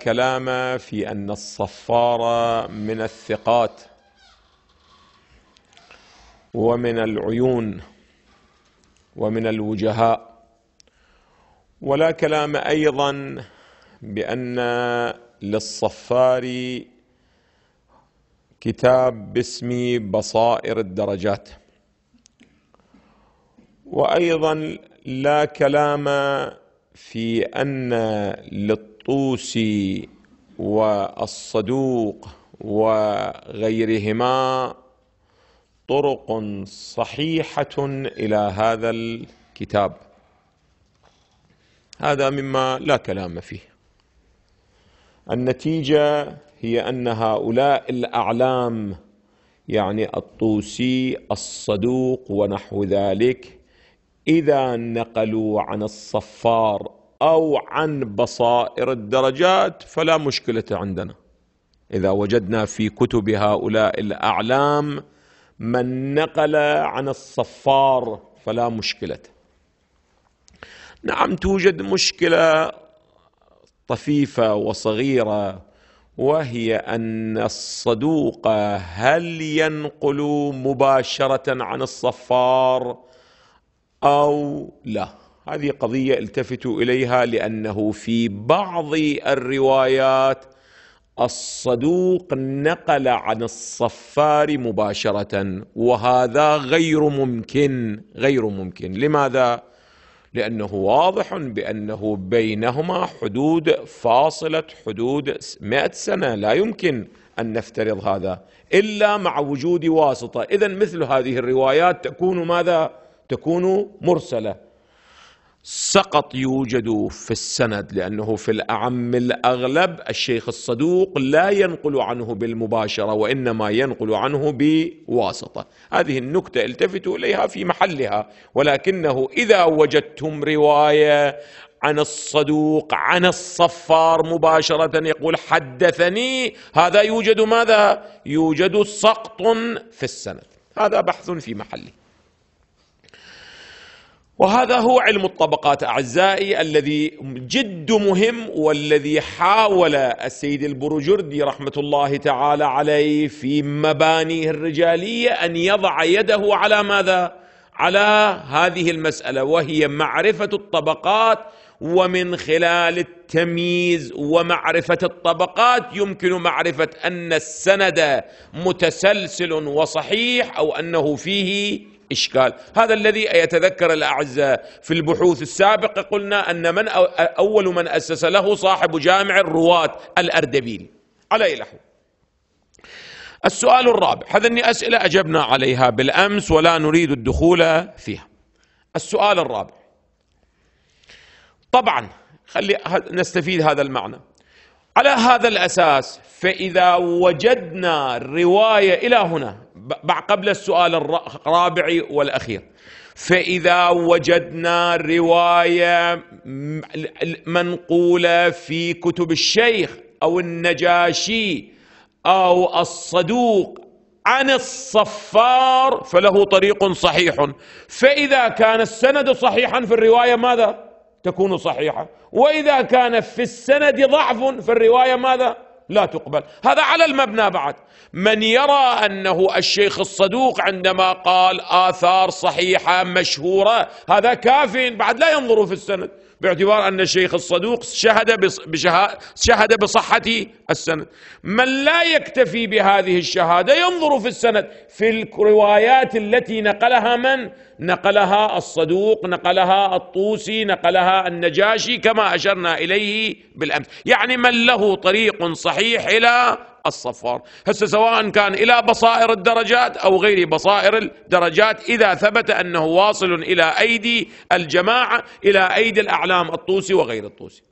الكلام في أن الصفار من الثقات ومن العيون ومن الوجهاء ولا كلام أيضا بأن للصفار كتاب باسم بصائر الدرجات وايضا لا كلام في ان للطالب الطوسي والصدوق وغيرهما طرق صحيحة إلى هذا الكتاب هذا مما لا كلام فيه النتيجة هي أن هؤلاء الأعلام يعني الطوسي الصدوق ونحو ذلك إذا نقلوا عن الصفار أو عن بصائر الدرجات فلا مشكلة عندنا إذا وجدنا في كتب هؤلاء الأعلام من نقل عن الصفار فلا مشكلة نعم توجد مشكلة طفيفة وصغيرة وهي أن الصدوق هل ينقل مباشرة عن الصفار أو لا هذه قضية التفتوا إليها لأنه في بعض الروايات الصدوق نقل عن الصفار مباشرة وهذا غير ممكن غير ممكن لماذا؟ لأنه واضح بأنه بينهما حدود فاصلة حدود مئة سنة لا يمكن أن نفترض هذا إلا مع وجود واسطة إذا مثل هذه الروايات تكون ماذا؟ تكون مرسلة سقط يوجد في السند لأنه في الأعم الأغلب الشيخ الصدوق لا ينقل عنه بالمباشرة وإنما ينقل عنه بواسطة هذه النكتة التفتوا إليها في محلها ولكنه إذا وجدتم رواية عن الصدوق عن الصفار مباشرة يقول حدثني هذا يوجد ماذا؟ يوجد سقط في السند هذا بحث في محله وهذا هو علم الطبقات أعزائي الذي جد مهم والذي حاول السيد البروجردي رحمة الله تعالى عليه في مبانيه الرجالية أن يضع يده على ماذا؟ على هذه المسألة وهي معرفة الطبقات ومن خلال التمييز ومعرفة الطبقات يمكن معرفة أن السند متسلسل وصحيح أو أنه فيه إشكال هذا الذي يتذكر الأعزاء في البحوث السابقة قلنا أن من أول من أسس له صاحب جامع الرواة الأردبيلي على أي لحظة السؤال الرابع هذه أسئلة أجبنا عليها بالأمس ولا نريد الدخول فيها السؤال الرابع طبعا خلي نستفيد هذا المعنى على هذا الأساس فإذا وجدنا الرواية إلى هنا قبل السؤال الرابع والأخير فإذا وجدنا رواية منقولة في كتب الشيخ أو النجاشي أو الصدوق عن الصفار فله طريق صحيح فإذا كان السند صحيحا في الرواية ماذا؟ تكون صحيحة وإذا كان في السند ضعف في الرواية ماذا؟ لا تقبل هذا على المبنى بعد من يرى أنه الشيخ الصدوق عندما قال آثار صحيحة مشهورة هذا كاف بعد لا ينظر في السند باعتبار أن الشيخ الصدوق شهد, شهد بصحة السند من لا يكتفي بهذه الشهادة ينظر في السند في الروايات التي نقلها من؟ نقلها الصدوق نقلها الطوسي نقلها النجاشي كما أشرنا إليه بالأمس يعني من له طريق صحيح الصحيح إلى الصفار هسه سواء كان إلى بصائر الدرجات أو غير بصائر الدرجات إذا ثبت أنه واصل إلى أيدي الجماعة إلى أيدي الأعلام الطوسي وغير الطوسي